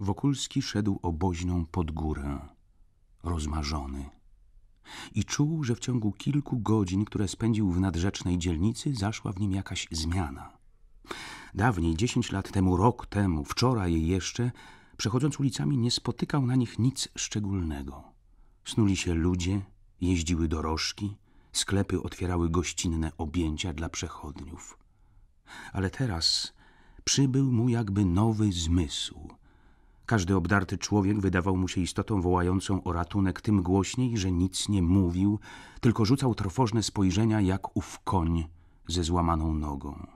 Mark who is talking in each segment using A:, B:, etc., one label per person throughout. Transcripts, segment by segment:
A: Wokulski szedł oboźną pod górę, rozmarzony. I czuł, że w ciągu kilku godzin, które spędził w nadrzecznej dzielnicy, zaszła w nim jakaś zmiana. Dawniej, dziesięć lat temu, rok temu, wczoraj jeszcze, przechodząc ulicami, nie spotykał na nich nic szczególnego. Snuli się ludzie, jeździły dorożki, sklepy otwierały gościnne objęcia dla przechodniów. Ale teraz przybył mu jakby nowy zmysł – każdy obdarty człowiek wydawał mu się istotą wołającą o ratunek tym głośniej, że nic nie mówił, tylko rzucał trwożne spojrzenia jak ów koń ze złamaną nogą.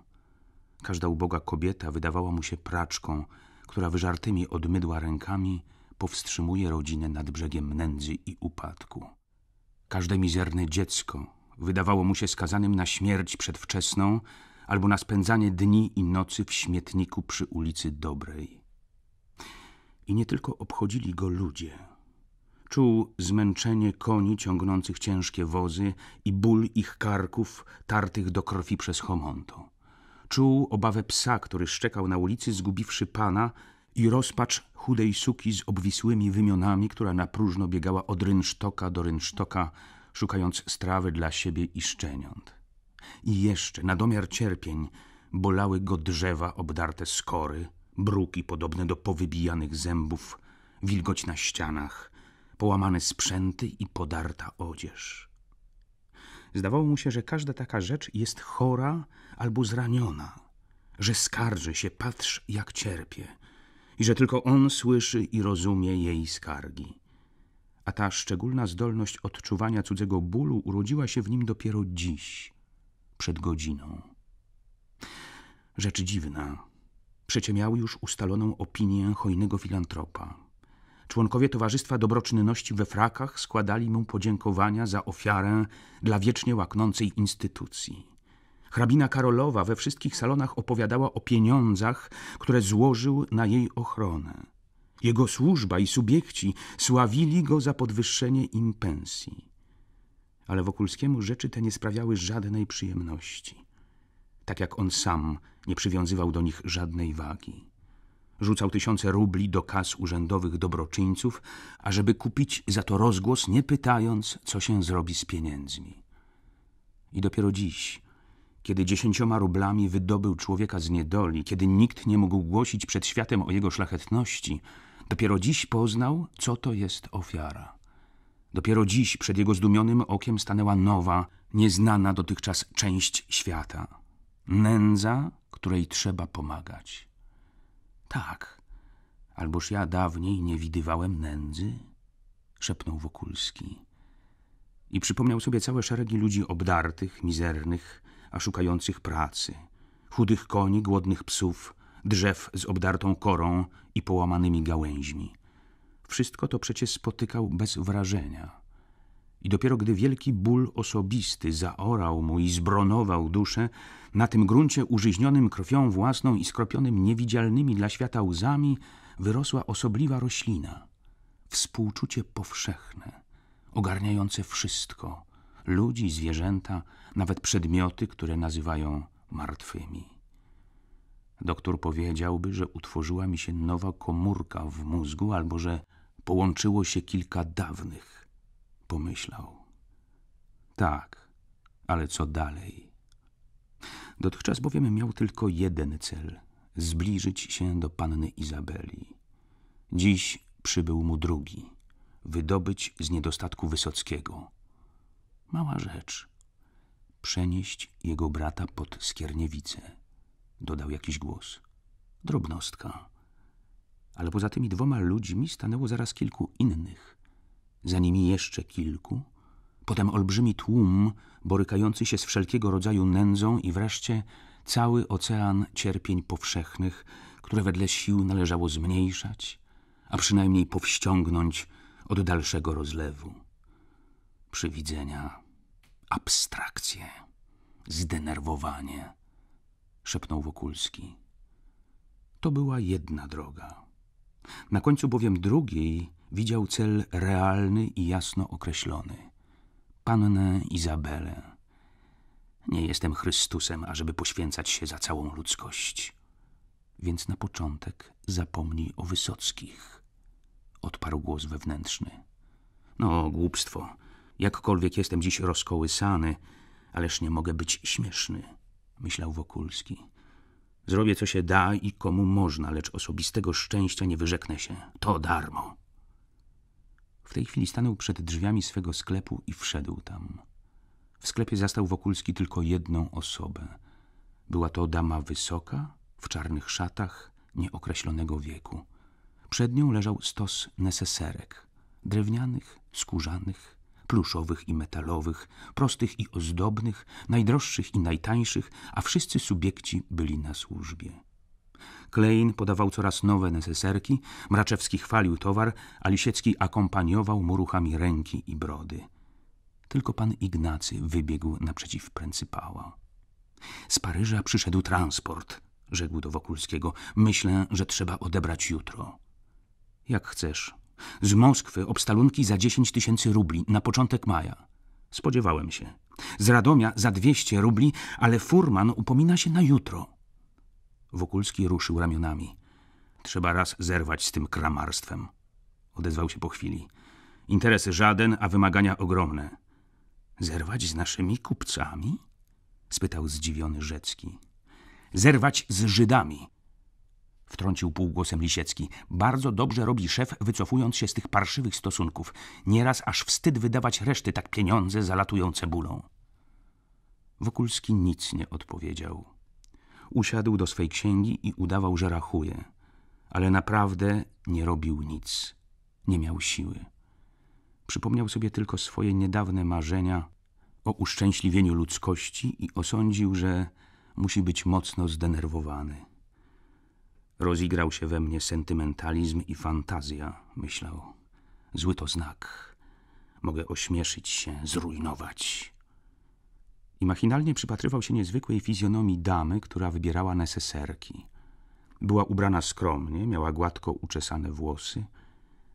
A: Każda uboga kobieta wydawała mu się praczką, która wyżartymi od mydła rękami powstrzymuje rodzinę nad brzegiem nędzy i upadku. Każde mizerne dziecko wydawało mu się skazanym na śmierć przedwczesną albo na spędzanie dni i nocy w śmietniku przy ulicy Dobrej. I nie tylko obchodzili go ludzie. Czuł zmęczenie koni ciągnących ciężkie wozy i ból ich karków tartych do krwi przez homonto. Czuł obawę psa, który szczekał na ulicy, zgubiwszy pana, i rozpacz chudej suki z obwisłymi wymionami, która na próżno biegała od rynsztoka do rynsztoka, szukając strawy dla siebie i szczeniąt. I jeszcze, na domiar cierpień, bolały go drzewa obdarte skory – bruki podobne do powybijanych zębów, wilgoć na ścianach, połamane sprzęty i podarta odzież. Zdawało mu się, że każda taka rzecz jest chora albo zraniona, że skarży się, patrz jak cierpie i że tylko on słyszy i rozumie jej skargi. A ta szczególna zdolność odczuwania cudzego bólu urodziła się w nim dopiero dziś, przed godziną. Rzecz dziwna, Przecie miały już ustaloną opinię hojnego filantropa. Członkowie Towarzystwa Dobroczynności we frakach składali mu podziękowania za ofiarę dla wiecznie łaknącej instytucji. Hrabina Karolowa we wszystkich salonach opowiadała o pieniądzach, które złożył na jej ochronę. Jego służba i subiekci sławili go za podwyższenie im pensji. Ale Wokulskiemu rzeczy te nie sprawiały żadnej przyjemności tak jak on sam nie przywiązywał do nich żadnej wagi. Rzucał tysiące rubli do kas urzędowych dobroczyńców, ażeby kupić za to rozgłos, nie pytając, co się zrobi z pieniędzmi. I dopiero dziś, kiedy dziesięcioma rublami wydobył człowieka z niedoli, kiedy nikt nie mógł głosić przed światem o jego szlachetności, dopiero dziś poznał, co to jest ofiara. Dopiero dziś przed jego zdumionym okiem stanęła nowa, nieznana dotychczas część świata. Nędza, której trzeba pomagać. Tak, alboż ja dawniej nie widywałem nędzy, szepnął Wokulski. I przypomniał sobie całe szeregi ludzi obdartych, mizernych, a szukających pracy, chudych koni, głodnych psów, drzew z obdartą korą i połamanymi gałęźmi. Wszystko to przecież spotykał bez wrażenia – i dopiero gdy wielki ból osobisty zaorał mu i zbronował duszę, na tym gruncie użyźnionym krwią własną i skropionym niewidzialnymi dla świata łzami wyrosła osobliwa roślina. Współczucie powszechne, ogarniające wszystko, ludzi, zwierzęta, nawet przedmioty, które nazywają martwymi. Doktor powiedziałby, że utworzyła mi się nowa komórka w mózgu albo że połączyło się kilka dawnych pomyślał. Tak, ale co dalej? Dotychczas bowiem miał tylko jeden cel zbliżyć się do panny Izabeli. Dziś przybył mu drugi wydobyć z niedostatku Wysockiego. Mała rzecz. Przenieść jego brata pod skierniewicę, dodał jakiś głos. Drobnostka. Ale poza tymi dwoma ludźmi stanęło zaraz kilku innych, za nimi jeszcze kilku, potem olbrzymi tłum borykający się z wszelkiego rodzaju nędzą i wreszcie cały ocean cierpień powszechnych, które wedle sił należało zmniejszać, a przynajmniej powściągnąć od dalszego rozlewu. Przywidzenia, abstrakcje, zdenerwowanie, szepnął Wokulski. To była jedna droga. Na końcu bowiem drugiej widział cel realny i jasno określony. Pannę Izabelę. Nie jestem Chrystusem, ażeby poświęcać się za całą ludzkość. Więc na początek zapomnij o Wysockich. Odparł głos wewnętrzny. No, głupstwo. Jakkolwiek jestem dziś rozkołysany, ależ nie mogę być śmieszny, myślał Wokulski. Zrobię, co się da i komu można, lecz osobistego szczęścia nie wyrzeknę się. To darmo. W tej chwili stanął przed drzwiami swego sklepu i wszedł tam. W sklepie zastał Wokulski tylko jedną osobę. Była to dama wysoka, w czarnych szatach, nieokreślonego wieku. Przed nią leżał stos neseserek, drewnianych, skórzanych, pluszowych i metalowych, prostych i ozdobnych, najdroższych i najtańszych, a wszyscy subiekci byli na służbie. Klein podawał coraz nowe neseserki, Mraczewski chwalił towar, a Lisiecki akompaniował mu ruchami ręki i brody. Tylko pan Ignacy wybiegł naprzeciw pryncypała. Z Paryża przyszedł transport, rzekł do Wokulskiego. Myślę, że trzeba odebrać jutro. Jak chcesz. Z Moskwy obstalunki za dziesięć tysięcy rubli na początek maja. Spodziewałem się. Z Radomia za dwieście rubli, ale furman upomina się na jutro. Wokulski ruszył ramionami. Trzeba raz zerwać z tym kramarstwem. Odezwał się po chwili. Interes żaden, a wymagania ogromne. Zerwać z naszymi kupcami? spytał zdziwiony Rzecki. Zerwać z Żydami wtrącił półgłosem Lisiecki. Bardzo dobrze robi szef, wycofując się z tych parszywych stosunków. Nieraz aż wstyd wydawać reszty tak pieniądze zalatują cebulą. Wokulski nic nie odpowiedział usiadł do swej księgi i udawał, że rachuje, ale naprawdę nie robił nic. Nie miał siły. Przypomniał sobie tylko swoje niedawne marzenia o uszczęśliwieniu ludzkości i osądził, że musi być mocno zdenerwowany. Rozigrał się we mnie sentymentalizm i fantazja, myślał. Zły to znak. Mogę ośmieszyć się, zrujnować i machinalnie przypatrywał się niezwykłej fizjonomii damy, która wybierała neseserki. Była ubrana skromnie, miała gładko uczesane włosy.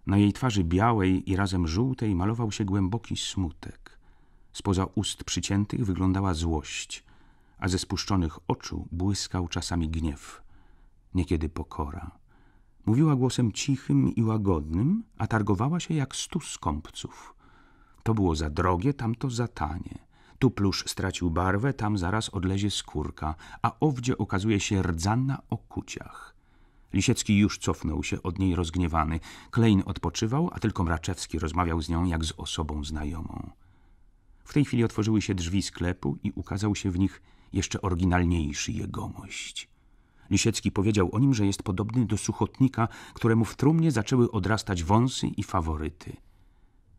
A: Na jej twarzy białej i razem żółtej malował się głęboki smutek. Spoza ust przyciętych wyglądała złość, a ze spuszczonych oczu błyskał czasami gniew, niekiedy pokora. Mówiła głosem cichym i łagodnym, a targowała się jak stu skąpców. To było za drogie, tamto za tanie. Tu plusz stracił barwę, tam zaraz odlezie skórka, a owdzie okazuje się rdzanna o kuciach. Lisiecki już cofnął się od niej rozgniewany. Klein odpoczywał, a tylko Mraczewski rozmawiał z nią jak z osobą znajomą. W tej chwili otworzyły się drzwi sklepu i ukazał się w nich jeszcze oryginalniejszy jegomość. Lisiecki powiedział o nim, że jest podobny do suchotnika, któremu w trumnie zaczęły odrastać wąsy i faworyty.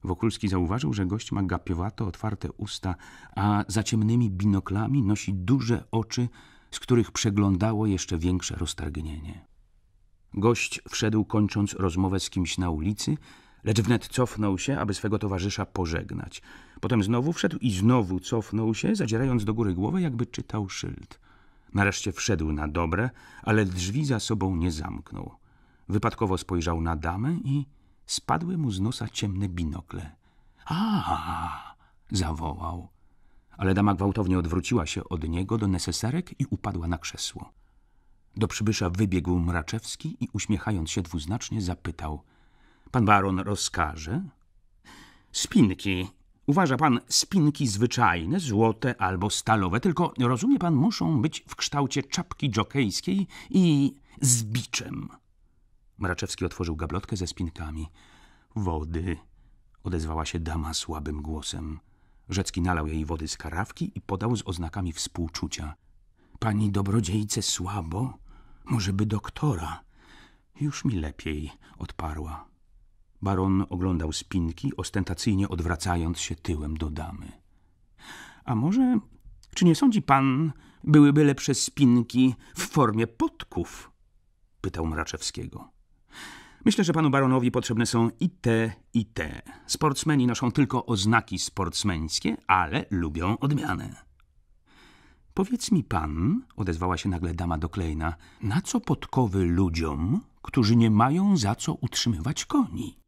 A: Wokulski zauważył, że gość ma gapiowato otwarte usta, a za ciemnymi binoklami nosi duże oczy, z których przeglądało jeszcze większe roztargnienie. Gość wszedł kończąc rozmowę z kimś na ulicy, lecz wnet cofnął się, aby swego towarzysza pożegnać. Potem znowu wszedł i znowu cofnął się, zadzierając do góry głowę, jakby czytał szyld. Nareszcie wszedł na dobre, ale drzwi za sobą nie zamknął. Wypadkowo spojrzał na damę i Spadły mu z nosa ciemne binokle. A! zawołał. Ale dama gwałtownie odwróciła się od niego do neseserek i upadła na krzesło. Do przybysza wybiegł Mraczewski i uśmiechając się dwuznacznie zapytał. Pan baron rozkaże? Spinki. Uważa pan spinki zwyczajne, złote albo stalowe, tylko rozumie pan muszą być w kształcie czapki dżokejskiej i z biczem. Mraczewski otworzył gablotkę ze spinkami. Wody, odezwała się dama słabym głosem. Rzecki nalał jej wody z karawki i podał z oznakami współczucia. Pani dobrodziejce słabo? Może by doktora? Już mi lepiej, odparła. Baron oglądał spinki, ostentacyjnie odwracając się tyłem do damy. A może, czy nie sądzi pan, byłyby lepsze spinki w formie podków? pytał Mraczewskiego. Myślę, że panu baronowi potrzebne są i te, i te. Sportsmeni noszą tylko oznaki sportsmeńskie, ale lubią odmianę. Powiedz mi pan, odezwała się nagle dama do Klejna, na co podkowy ludziom, którzy nie mają za co utrzymywać koni?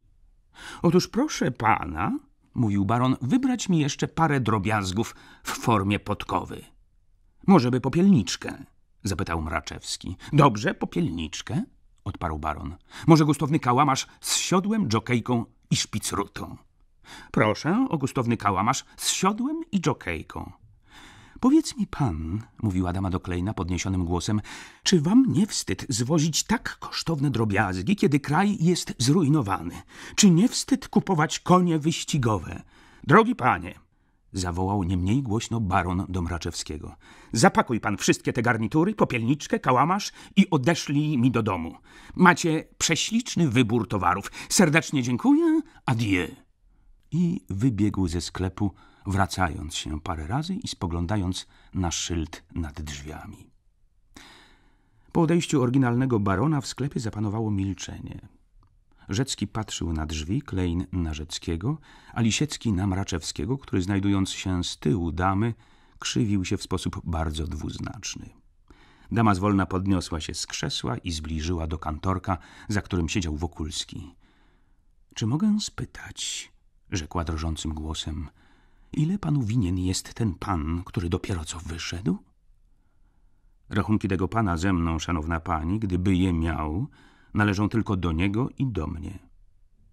A: Otóż proszę pana, mówił baron, wybrać mi jeszcze parę drobiazgów w formie podkowy. Może by popielniczkę? zapytał Mraczewski. Dobrze, popielniczkę? odparł baron. Może gustowny kałamarz z siodłem, dżokejką i szpicrutą. Proszę o gustowny kałamarz z siodłem i dżokejką. Powiedz mi pan, mówiła dama do Klejna podniesionym głosem, czy wam nie wstyd zwozić tak kosztowne drobiazgi, kiedy kraj jest zrujnowany? Czy nie wstyd kupować konie wyścigowe? Drogi panie, zawołał niemniej głośno baron do Mraczewskiego. Zapakuj pan wszystkie te garnitury, popielniczkę, kałamarz i odeszlij mi do domu. Macie prześliczny wybór towarów. Serdecznie dziękuję, adieu. I wybiegł ze sklepu, wracając się parę razy i spoglądając na szyld nad drzwiami. Po odejściu oryginalnego barona w sklepie zapanowało milczenie. Rzecki patrzył na drzwi, Klein na Rzeckiego, a Lisiecki na Mraczewskiego, który znajdując się z tyłu damy, krzywił się w sposób bardzo dwuznaczny. Dama zwolna podniosła się z krzesła i zbliżyła do kantorka, za którym siedział Wokulski. Czy mogę spytać, rzekła drżącym głosem, ile panu winien jest ten pan, który dopiero co wyszedł? Rachunki tego pana ze mną, szanowna pani, gdyby je miał, należą tylko do niego i do mnie.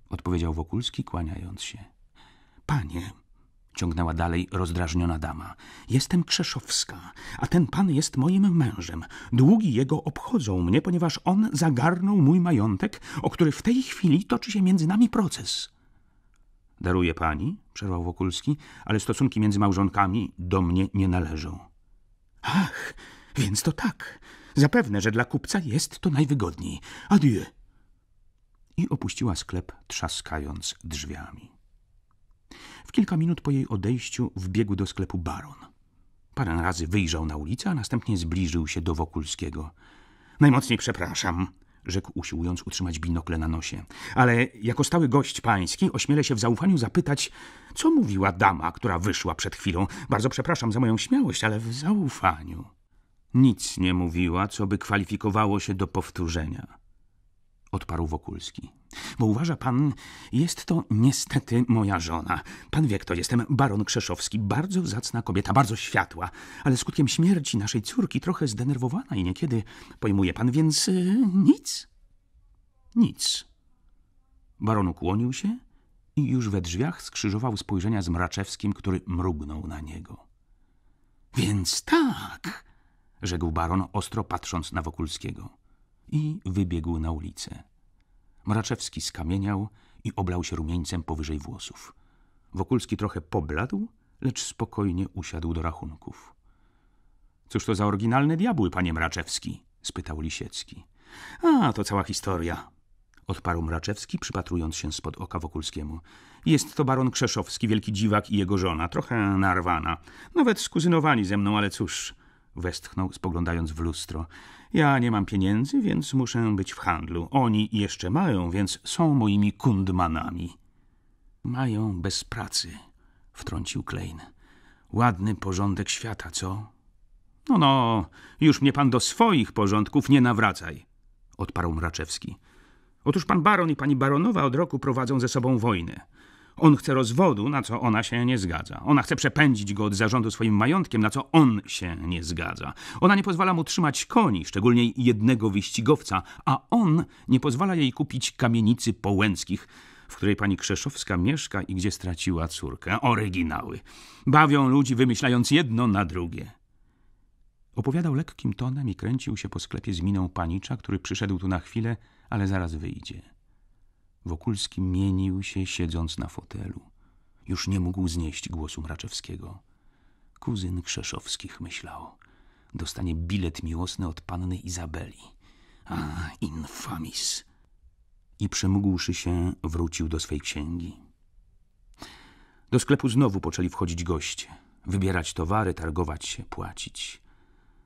A: Odpowiedział Wokulski, kłaniając się. Panie, ciągnęła dalej rozdrażniona dama, jestem Krzeszowska, a ten pan jest moim mężem. Długi jego obchodzą mnie, ponieważ on zagarnął mój majątek, o który w tej chwili toczy się między nami proces. Daruje pani, przerwał Wokulski, ale stosunki między małżonkami do mnie nie należą. Ach, więc to tak. Zapewne, że dla kupca jest to najwygodniej. Adieu. I opuściła sklep, trzaskając drzwiami. W kilka minut po jej odejściu wbiegł do sklepu baron. Parę razy wyjrzał na ulicę, a następnie zbliżył się do Wokulskiego. Najmocniej przepraszam, rzekł usiłując utrzymać binokle na nosie. Ale jako stały gość pański ośmielę się w zaufaniu zapytać, co mówiła dama, która wyszła przed chwilą. Bardzo przepraszam za moją śmiałość, ale w zaufaniu. Nic nie mówiła, co by kwalifikowało się do powtórzenia. Odparł Wokulski. Bo uważa pan, jest to niestety moja żona. Pan wie, kto jestem, baron Krzeszowski. Bardzo zacna kobieta, bardzo światła. Ale skutkiem śmierci naszej córki trochę zdenerwowana i niekiedy pojmuje pan, więc yy, nic. Nic. Baron ukłonił się i już we drzwiach skrzyżował spojrzenia z Mraczewskim, który mrugnął na niego. Więc tak, rzekł baron, ostro patrząc na Wokulskiego. I wybiegł na ulicę. Mraczewski skamieniał i oblał się rumieńcem powyżej włosów. Wokulski trochę pobladł, lecz spokojnie usiadł do rachunków. Cóż to za oryginalne diabły, panie Mraczewski? spytał Lisiecki. A, to cała historia, odparł Mraczewski, przypatrując się spod oka Wokulskiemu. Jest to baron Krzeszowski, wielki dziwak i jego żona, trochę narwana. Nawet skuzynowani ze mną, ale cóż, westchnął, spoglądając w lustro. Ja nie mam pieniędzy, więc muszę być w handlu. Oni jeszcze mają, więc są moimi kundmanami. Mają bez pracy, wtrącił Klein. Ładny porządek świata, co? No, no, już mnie pan do swoich porządków nie nawracaj, odparł Mraczewski. Otóż pan baron i pani baronowa od roku prowadzą ze sobą wojnę. On chce rozwodu, na co ona się nie zgadza. Ona chce przepędzić go od zarządu swoim majątkiem, na co on się nie zgadza. Ona nie pozwala mu trzymać koni, szczególnie jednego wyścigowca, a on nie pozwala jej kupić kamienicy połęckich, w której pani Krzeszowska mieszka i gdzie straciła córkę. Oryginały. Bawią ludzi, wymyślając jedno na drugie. Opowiadał lekkim tonem i kręcił się po sklepie z miną panicza, który przyszedł tu na chwilę, ale zaraz wyjdzie. Wokulski mienił się, siedząc na fotelu. Już nie mógł znieść głosu Mraczewskiego. Kuzyn Krzeszowskich myślał. Dostanie bilet miłosny od panny Izabeli. A, infamis! I przemógłszy się, wrócił do swej księgi. Do sklepu znowu poczęli wchodzić goście. Wybierać towary, targować się, płacić.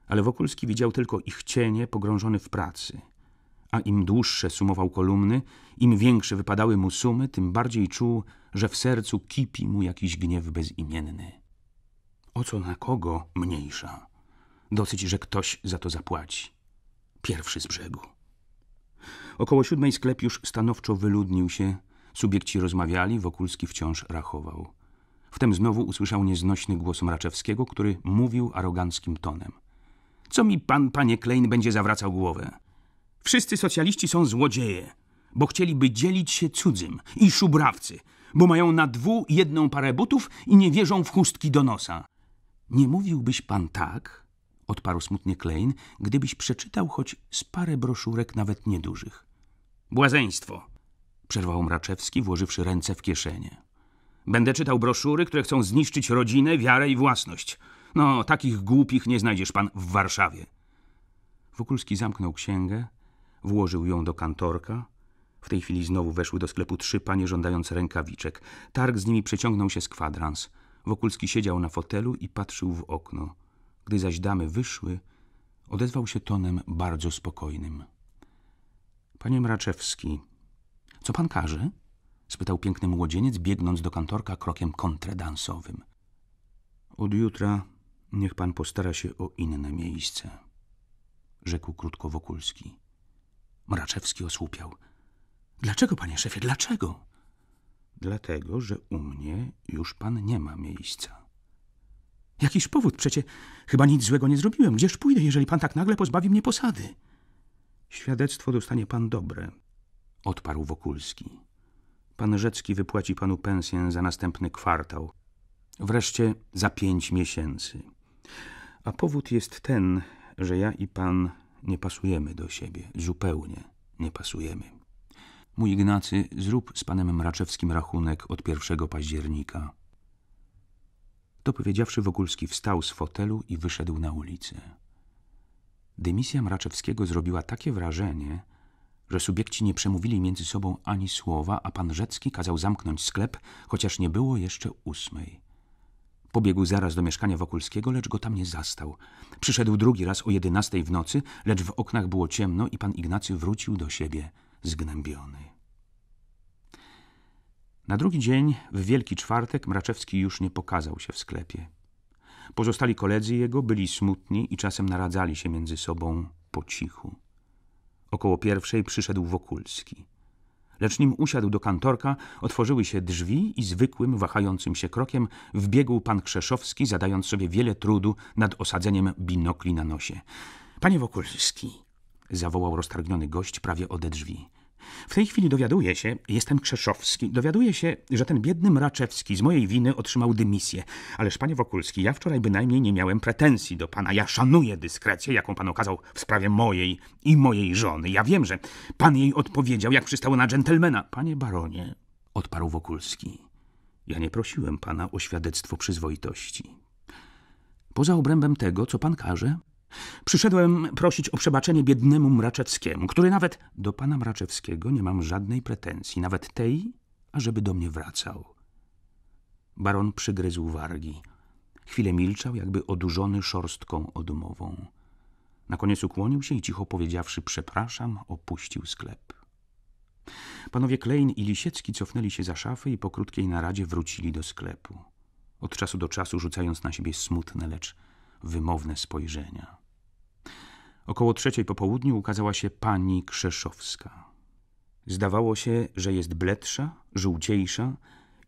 A: Ale Wokulski widział tylko ich cienie pogrążony w pracy – a im dłuższe sumował kolumny, im większe wypadały mu sumy, tym bardziej czuł, że w sercu kipi mu jakiś gniew bezimienny. O co na kogo mniejsza? Dosyć, że ktoś za to zapłaci. Pierwszy z brzegu. Około siódmej sklep już stanowczo wyludnił się. Subiekci rozmawiali, Wokulski wciąż rachował. Wtem znowu usłyszał nieznośny głos Mraczewskiego, który mówił aroganckim tonem. – Co mi pan, panie Klein, będzie zawracał głowę? Wszyscy socjaliści są złodzieje, bo chcieliby dzielić się cudzym i szubrawcy, bo mają na dwu jedną parę butów i nie wierzą w chustki do nosa. Nie mówiłbyś pan tak, odparł smutnie Klein, gdybyś przeczytał choć z parę broszurek nawet niedużych. Błazeństwo, przerwał Mraczewski, włożywszy ręce w kieszenie. Będę czytał broszury, które chcą zniszczyć rodzinę, wiarę i własność. No, takich głupich nie znajdziesz pan w Warszawie. Wokulski zamknął księgę, Włożył ją do kantorka. W tej chwili znowu weszły do sklepu trzy panie żądające rękawiczek. Targ z nimi przeciągnął się z kwadrans. Wokulski siedział na fotelu i patrzył w okno. Gdy zaś damy wyszły, odezwał się tonem bardzo spokojnym. Panie Mraczewski, co pan każe? spytał piękny młodzieniec, biegnąc do kantorka krokiem kontredansowym. Od jutra niech pan postara się o inne miejsce, rzekł krótko Wokulski. Mraczewski osłupiał. Dlaczego, panie szefie, dlaczego? Dlatego, że u mnie już pan nie ma miejsca. Jakiś powód, przecie chyba nic złego nie zrobiłem. Gdzież pójdę, jeżeli pan tak nagle pozbawi mnie posady? Świadectwo dostanie pan dobre, odparł Wokulski. Pan Rzecki wypłaci panu pensję za następny kwartał, wreszcie za pięć miesięcy. A powód jest ten, że ja i pan nie pasujemy do siebie, zupełnie nie pasujemy. Mój Ignacy, zrób z panem Mraczewskim rachunek od 1 października. To powiedziawszy, Wokulski wstał z fotelu i wyszedł na ulicę. Dymisja Mraczewskiego zrobiła takie wrażenie, że subiekci nie przemówili między sobą ani słowa, a pan Rzecki kazał zamknąć sklep, chociaż nie było jeszcze ósmej. Pobiegł zaraz do mieszkania Wokulskiego, lecz go tam nie zastał. Przyszedł drugi raz o jedenastej w nocy, lecz w oknach było ciemno i pan Ignacy wrócił do siebie zgnębiony. Na drugi dzień, w Wielki Czwartek, Mraczewski już nie pokazał się w sklepie. Pozostali koledzy jego byli smutni i czasem naradzali się między sobą po cichu. Około pierwszej przyszedł Wokulski – Lecz nim usiadł do kantorka, otworzyły się drzwi i zwykłym, wahającym się krokiem wbiegł pan Krzeszowski, zadając sobie wiele trudu nad osadzeniem binokli na nosie. Panie Wokulski, zawołał roztargniony gość prawie ode drzwi. W tej chwili dowiaduje się, jestem Krzeszowski, dowiaduje się, że ten biedny Mraczewski z mojej winy otrzymał dymisję. Ależ panie Wokulski, ja wczoraj bynajmniej nie miałem pretensji do pana. Ja szanuję dyskrecję, jaką pan okazał w sprawie mojej i mojej żony. Ja wiem, że pan jej odpowiedział, jak przystało na dżentelmena. Panie baronie, odparł Wokulski, ja nie prosiłem pana o świadectwo przyzwoitości. Poza obrębem tego, co pan każe, Przyszedłem prosić o przebaczenie biednemu Mraczewskiemu, który nawet do pana Mraczewskiego nie mam żadnej pretensji, nawet tej, ażeby do mnie wracał. Baron przygryzł wargi. Chwilę milczał, jakby odurzony szorstką odmową. Na koniec ukłonił się i cicho powiedziawszy przepraszam, opuścił sklep. Panowie Klein i Lisiecki cofnęli się za szafy i po krótkiej naradzie wrócili do sklepu. Od czasu do czasu rzucając na siebie smutne, lecz wymowne spojrzenia. Około trzeciej po południu ukazała się pani Krzeszowska. Zdawało się, że jest bledsza, żółciejsza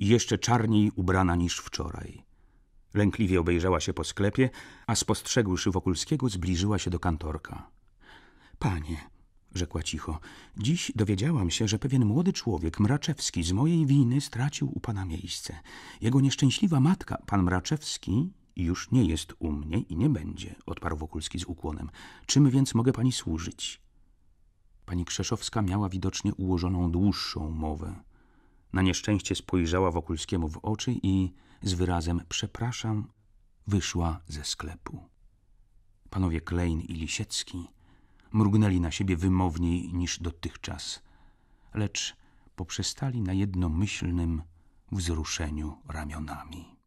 A: i jeszcze czarniej ubrana niż wczoraj. Lękliwie obejrzała się po sklepie, a spostrzegłszy Wokulskiego, zbliżyła się do kantorka. Panie, rzekła cicho, dziś dowiedziałam się, że pewien młody człowiek, Mraczewski, z mojej winy stracił u pana miejsce. Jego nieszczęśliwa matka, pan Mraczewski, już nie jest u mnie i nie będzie, odparł Wokulski z ukłonem. Czym więc mogę pani służyć? Pani Krzeszowska miała widocznie ułożoną dłuższą mowę. Na nieszczęście spojrzała Wokulskiemu w oczy i z wyrazem przepraszam wyszła ze sklepu. Panowie Klein i Lisiecki mrugnęli na siebie wymowniej niż dotychczas, lecz poprzestali na jednomyślnym wzruszeniu ramionami.